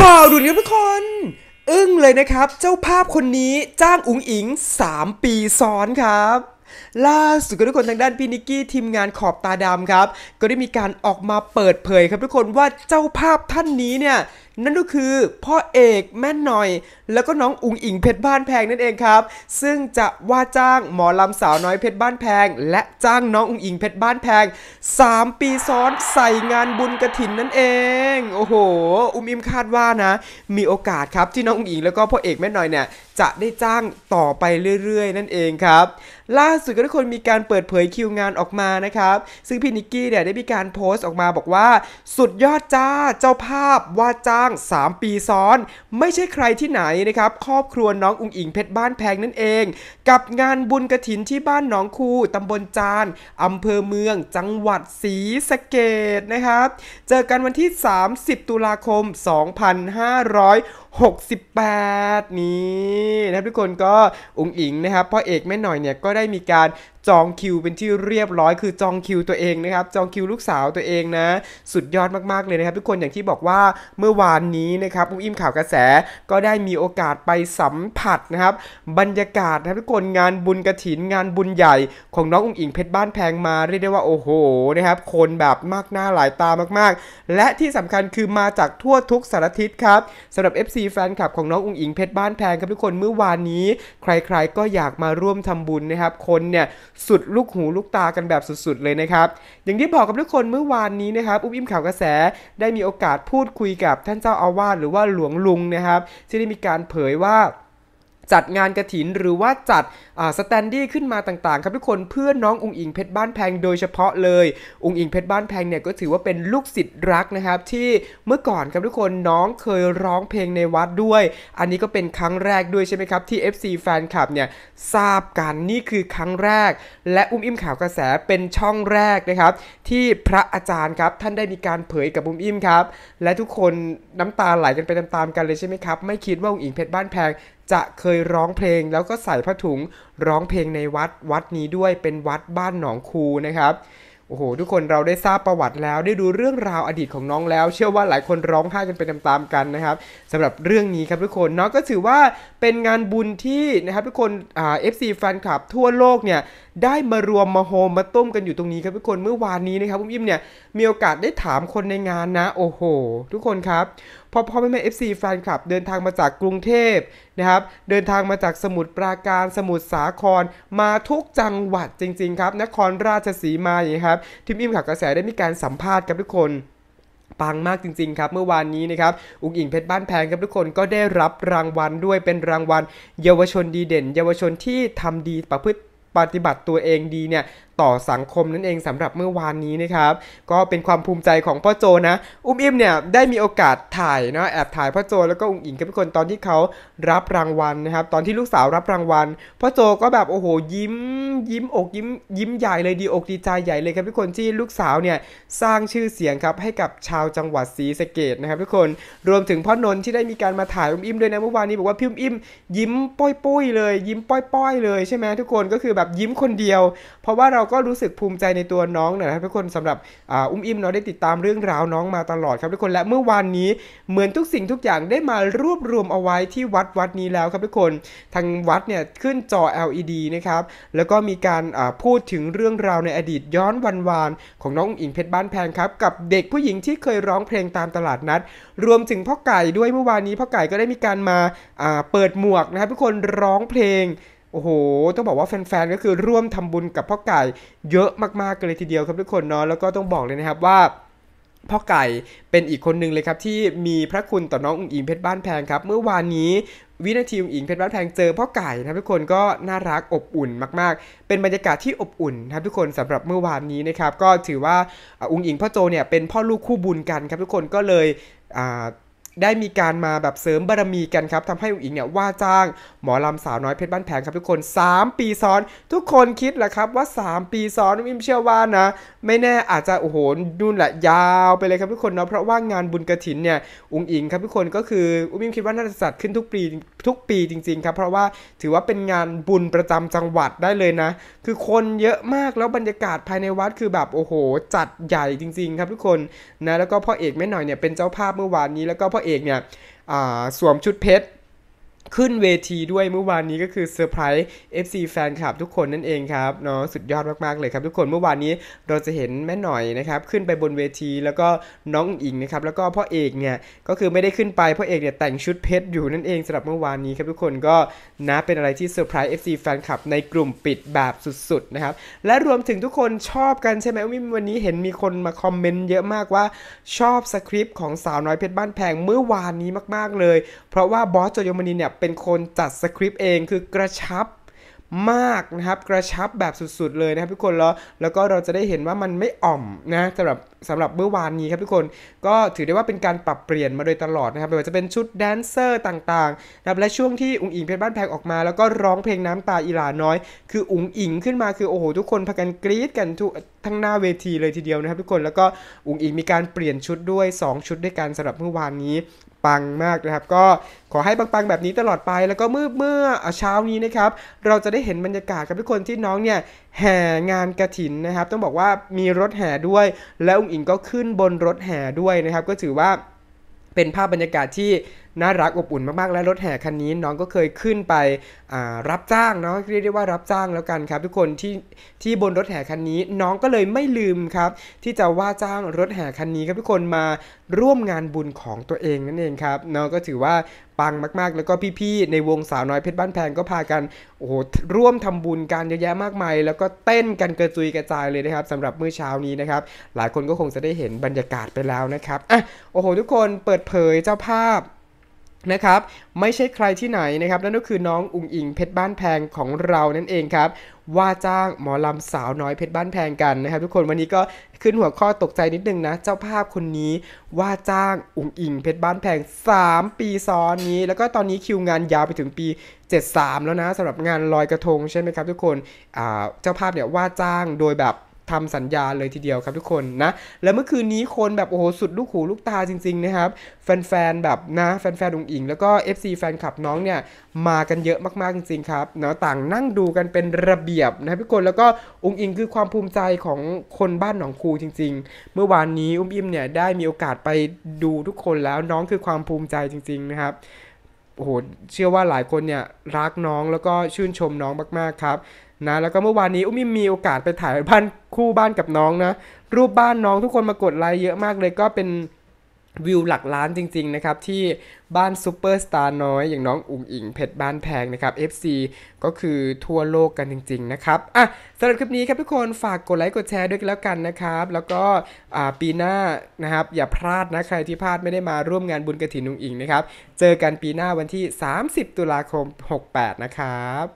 ข่าวดูนครับทุกคน อึ้งเลยนะครับ เจ้าภาพคนนี้จ้างอุ๋งอิง 3 ปีซ้อนครับ ล่าสุดก็ทุกคนทางด้านพี่นิกกี้ ทีมงานขอบตาดำครับ ก็ได้มีการออกมาเปิดเผย ครับทุกคนว่าเจ้าภาพท่านนี้เนี่ยนั่นก็คือ พ่อเอกแม่หน่อย แล้วก็น้องอุงอิงเพชรบ้านแพงนั่นเองครับ ซึ่งจะว่าจ้างหมอลำสาวน้อยเพชรบ้านแพง และจ้างน้องอุงอิงเพชรบ้านแพง3 ปีซ้อนใส่งานบุญกระถินนั่นเอง โอ้โห อุ้มอิมคาดว่านะ มีโอกาสครับที่น้องอุงอิงแล้วก็พ่อเอกแม่หน่อยเนี่ยจะได้จ้างต่อไปเรื่อยๆ นั่นเองครับ ล่าสุดก็ทุกคนมีการเปิดเผยคิวงานออกมานะครับ ซึ่งพี่นิกกี้เนี่ยได้มีการโพสต์ออกมาบอกว่า สุดยอดจ้าเจ้าภาพว่าจ้างาง3ปีซ้อนไม่ใช่ใครที่ไหนนะครับครอบครัวน้อง อุงอิงเพชรบ้านแพงนั่นเอง กับงานบุญกระถินที่บ้านหนองคูตำบลจานอำเภอเมือง จังหวัดศรีสะเกดนะครับ เจอกันวันที่ 30 ตุลาคม 2500 68 นี้นะครับทุกคนก็ อุงอิงนะครับ พ่อเอกแม่หน่อยเนี่ย ก็ได้มีการจองคิวเป็นที่เรียบร้อย คือจองคิวตัวเองนะครับ จองคิวลูกสาวตัวเองนะ สุดยอดมากๆเลยนะครับ ทุกคนอย่างที่บอกว่าเมื่อวานนี้นะครับอุ้มอิ่มข่าวกระแสก็ได้มีโอกาสไปสัมผัสนะครับบรรยากาศนะทุกคนงานบุญกระถินงานบุญใหญ่ของน้องอุ้งอิงเพชรบ้านแพงมาเรียกได้ว่าโอ้โหนะครับคนแบบมากหน้าหลายตามาก ๆ และที่สำคัญคือมาจากทั่วทุกสารทิศครับสำหรับ FC แฟนคลับของน้องอุ้งอิงเพชรบ้านแพงครับทุกคนเมื่อวานนี้ ใครๆ ก็อยากมาร่วมทำบุญนะครับคนเนี่ยสุดลูกหูลูกตากันแบบสุด ๆ เลยนะครับ อย่างที่บอกกับทุกคนเมื่อวานนี้นะครับ อุ้มอิ่มข่าวกระแสได้มีโอกาสพูดคุยกับท่านเจ้าอาวาสหรือว่าหลวงลุงนะครับ ที่ได้มีการเผยว่าจัดงานกระถินหรือว่าจัดสแตนดี้ขึ้นมาต่างๆ ครับทุกคนเพื่อน้ององค์อิงเพชรบ้านแพง โดยเฉพาะเลยองค์อิงเพชรบ้านแพงเนี่ยก็ถือว่าเป็นลูกศิษย์รักนะครับ ที่เมื่อก่อนครับทุกคนน้องเคยร้องเพลงในวัดด้วย อันนี้ก็เป็นครั้งแรกด้วยใช่ไหมครับที่ FC แฟนคลับเนี่ยทราบกันนี่คือครั้งแรกและอุ้มอิ่มข่าวกระแสเป็นช่องแรกนะครับ ที่พระอาจารย์ครับท่านได้มีการเผยกับอุ้มอิ่มครับและทุกคนน้ำตาไหลกันไปตามๆกันเลยใช่ไหมครับไม่คิดว่าองค์อิงเพชรบ้านแพงจะเคยร้องเพลงแล้วก็ใส่ผ้าถุงร้องเพลงในวัดวัดนี้ด้วยเป็นวัดบ้านหนองคูนะครับโอ้โหทุกคนเราได้ทราบประวัติแล้ว ได้ดูเรื่องราวอดีตของน้องแล้ว เชื่อว่าหลายคนร้องไห้กันไปตามๆกันนะครับสำหรับเรื่องนี้ครับทุกคนน้องก็ถือว่าเป็นงานบุญที่นะครับ ทุกคนอ่าเอฟซีแฟนคลับทั่วโลกเนี่ยได้มารวมมาโฮมมาต้มกันอยู่ตรงนี้ครับทุกคนเมื่อวานนี้นะครับอุ้มอิ่มเนี่ยมีโอกาสได้ถามคนในงานนะ โอ้โห ทุกคนครับพอพ่อแม่เอฟซีแฟนคลับเดินทางมาจากกรุงเทพนะครับ เดินทางมาจากสมุทรปราการ สมุทรสาคร มาทุกจังหวัดจริง ๆ ครับ นครราชสีมาอย่างครับทีมอิ่มข่าวกระแสได้มีการสัมภาษณ์กับทุกคน ปังมากจริง ๆ ครับ เมื่อวานนี้นะครับ อุกอิงเพชรบ้านแพงครับทุกคนก็ได้รับรางวัลด้วยเป็นรางวัลเยาวชนดีเด่น เยาวชนที่ทำดีประพฤติปฏิบัติตัวเองดีเนี่ยต่อสังคมนั่นเองสำหรับเมื่อวานนี้นะครับก็เป็นความภูมิใจของพ่อโจนะอุ้มอิ่มเนี่ยได้มีโอกาสถ่ายเนาะแอบถ่ายพ่อโจแล้วก็อุ้งอิงกับทุกคนตอนที่เขารับรางวัลนะครับ ตอนที่ลูกสาวรับรางวัล พ่อโจก็แบบโอ้โหยิ้มยิ้มอกยิ้มยิ้มใหญ่เลยดีอกดีใจใหญ่เลยครับ ทุกคนที่ลูกสาวเนี่ยสร้างชื่อเสียงครับให้กับชาวจังหวัดศรีสะเกดนะครับทุกคนรวมถึงพ่อนนที่ได้มีการมาถ่ายอุ้มอิ่มด้วยนะเมื่อวานนี้ บอกว่าพี่อุ้มอิ่มยิ้มป้อยป้ยเลย ยิ้มป้อยป้อยเลยใช่ไหมทุกคนก็คือแบบยิ้มคนเดียว เพราะว่าเราก็รู้สึกภูมิใจในตัวน้องนะครับทุกคนสำหรับอุ้มอิ่มเนาะได้ติดตามเรื่องราวน้องมาตลอด ครับทุกคนและเมื่อวานนี้เหมือนทุกสิ่งทุกอย่างได้มารวบรวมเอาไว้ที่วัดวัดนี้แล้ว ครับทุกคนทางวัดเนี่ยขึ้นจอ LED นะครับแล้วก็มีการพูดถึงเรื่องราวในอดีตย้อนวันวานของน้องอิงเพชรบ้านแพงครับกับเด็กผู้หญิงที่เคยร้องเพลงตามตลาดนัดรวมถึงพ่อไก่ด้วยเมื่อวานนี้พ่อไก่ก็ได้มีการมาเปิดหมวกนะครับทุกคนร้องเพลงโอ้โห ต้องบอกว่าแฟนๆ ก็คือร่วมทำบุญกับพ่อไก่เยอะมากๆเลยทีเดียวครับทุกคนเนาะ แล้วก็ต้องบอกเลยนะครับว่า พ่อไก่เป็นอีกคนหนึ่งเลยครับที่มีพระคุณต่อน้องอุ้งอิงเพชรบ้านแพงครับ เมื่อวานนี้วินาทีอุ้งอิงเพชรบ้านแพงเจอพ่อไก่นะทุกคนก็น่ารักอบอุ่นมาก ๆ เป็นบรรยากาศที่อบอุ่นนะทุกคนสำหรับเมื่อวานนี้นะครับก็ถือว่าอุ้งอิงพ่อโจเนี่ยเป็นพ่อลูกคู่บุญกันครับทุกคนก็เลยได้มีการมาแบบเสริมบารมีกันครับทำให้อุ๋งอิงเนี่ยว่าจ้างหมอลำสาวน้อยเพชรบ้านแพงครับทุกคน 3 ปีซ้อนทุกคนคิดแหละครับว่า 3 ปีซ้อนอิมเชื่อว่านะไม่แน่อาจจะโอ้โหนุ่นแหละยาวไปเลยครับทุกคนเนาะเพราะว่างานบุญกระถินเนี่ยอุ๋งอิงครับทุกคนก็คืออุ้มคิดว่าน่าจะจัดขึ้นทุกปีทุกปีจริงๆครับเพราะว่าถือว่าเป็นงานบุญประจำจังหวัดได้เลยนะ คือคนเยอะมากแล้วบรรยากาศภายในวัดคือแบบโอ้โหจัดใหญ่จริง ๆ ครับทุกคนนะแล้วก็พ่อเอกแม่หน่อยเนี่ยเป็นเจ้าภาพเมื่อวานนี้ แล้วก็พ่อเอกเนี่ยสวมชุดเพชรขึ้นเวทีด้วยเมื่อวานนี้ก็คือเซอร์ไพรส์ FC แฟนคลับทุกคนนั่นเองครับเนาะสุดยอดมากๆเลยครับทุกคนเมื่อวานนี้เราจะเห็นแม่หน่อยนะครับขึ้นไปบนเวทีแล้วก็น้องอิงนะครับแล้วก็พ่อเอกเนี่ยก็คือไม่ได้ขึ้นไปพ่อเอกเนี่ยแต่งชุดเพชรอยู่นั่นเองสำหรับเมื่อวานนี้ครับทุกคนก็นะเป็นอะไรที่เซอร์ไพรส์ FC แฟนคลับในกลุ่มปิดแบบสุดๆนะครับและรวมถึงทุกคนชอบกันใช่ไหมวิมวันนี้เห็นมีคนมาคอมเมนต์เยอะมากว่าชอบสคริปต์ของสาวน้อยเพชรบ้านแพงเมื่อวานนี้มากๆเลย เพราะว่าบอสโจยมนีเนี่ยเป็นคนจัดสคริปต์เองคือกระชับมากนะครับกระชับแบบสุด ๆเลยนะครับ ทุกคนแล้วแล้วก็เราจะได้เห็นว่ามันไม่อ่อมนะสำหรับสำหรับเมื่อวานนี้ครับทุกคนก็ถือได้ว่าเป็นการปรับเปลี่ยนมาโดยตลอดนะครับไม่ว่าจะเป็นชุดแดนเซอร์ ต่างๆนะครับและช่วงที่อุงอิงเพชรบ้านแพงออกมา แล้วก็ร้องเพลงน้ำตาอีหลาน้อย คืออุงอิงขึ้นมาคือโอ้โหทุกคนพากันกรี๊ดกันทุกทั้งหน้าเวทีเลยทีเดียวนะครับ ทุกคนแล้วก็อุงอิงมีการเปลี่ยนชุดด้วย 2 ชุดด้วยกันสำหรับเมื่อวานนี้ังมากนะครับก็ขอให้ปังๆ แบบนี้ตลอดไปแล้วก็เมื่อเมื่อเช้านี้นะครับ เราจะได้เห็นบรรยากาศกับทุกคนที่น้องเนี่ยแห่งานกระถินนะครับ ต้องบอกว่ามีรถแห่ด้วย และอุ้งอิงก็ขึ้นบนรถแห่ด้วยนะครับ ก็ถือว่าเป็นภาพบรรยากาศที่น่ารักอบอุ่นมากๆ และรถแห่คันนี้ น้องก็เคยขึ้นไปรับจ้างเนาะเรียกได้ว่ารับจ้างแล้วกันครับ ทุกคนที่ที่บนรถแห่คันนี้ น้องก็เลยไม่ลืมครับที่จะว่าจ้างรถแห่คันนี้ ครับทุกคนมาร่วมงานบุญของตัวเองนั่นเองครับน้องก็ถือว่าปังมากๆ แล้วก็พี่ๆในวงสาวน้อยเพชรบ้านแพงก็พากันโอ้ร่วมทำบุญกันเยอะแยะมากมายแล้วก็เต้นกันกระจุยกระจายเลยนะครับสำหรับเมื่อเช้านี้นะครับหลายคนก็คงจะได้เห็นบรรยากาศไปแล้วนะครับอ่ะโอ้โหทุกคนเปิดเผยเจ้าภาพนะครับไม่ใช่ใครที่ไหนนะครับนั่นก็คือน้องอุงอิงเพชรบ้านแพงของเรานั่นเองครับว่าจ้างหมอลำสาวน้อยเพชรบ้านแพงกันนะครับทุกคนวันนี้ก็ขึ้นหัวข้อตกใจนิดนึงนะ เจ้าภาพคนนี้ว่าจ้างอุงอิง เพชรบ้านแพง 3 ปีซ้อนนี้ แล้วก็ตอนนี้คิวงานยาวไปถึงปี 73 แล้วนะสำหรับงานลอยกระทงใช่ไหมครับทุกคนเจ้าภาพเนี่ยว่าจ้างโดยแบบทำสัญญาเลยทีเดียวครับทุกคนนะแล้วเมื่อคืนนี้คนแบบโอ้โหสุดลูกหูลูกตาจริงๆนะครับแฟนๆแบบนะแฟนๆดงอิงแล้วก็ FC แฟนคลับน้องเนี่ย มากันเยอะมากๆจริงๆครับเนาะต่างนั่งดูกันเป็นระเบียบนะทุกคนแล้วก็องอิงคือความภูมิใจของคนบ้านหนองคูจริงๆ เมื่อวานนี้อุ้มอิ่มเนี่ยได้มีโอกาสไปดูทุกคนแล้วน้องคือความภูมิใจจริงๆนะครับโอ้โหเชื่อว่าหลายคนเนี่ยรักน้องแล้วก็ชื่นชมน้องมาก ๆ ครับ นะแล้วก็เมื่อวานนี้อุ้มมีโอกาสไปถ่ายบ้านคู่บ้านกับน้องนะ รูปบ้านน้องทุกคนมากดไลค์เยอะมากเลยก็เป็นวิวหลักล้านจริงๆนะครับที่บ้านซูเปอร์สตาร์น้อยอย่างน้องอุ๋งอิงเพชรบ้านแพงนะครับ FC ก็คือทั่วโลกกันจริงๆนะครับอ่ะสำหรับคลิปนี้ครับทุกคนฝากกดไลค์กดแชร์ด้วยกันแล้วกันนะครับ แล้วก็ปีหน้านะครับอย่าพลาดนะใครที่พลาดไม่ได้มาร่วมงานบุญกระถินอุ๋งอิงนะครับเจอกันปีหน้าวันที่ 30 ตุลาคม 68 นะครับ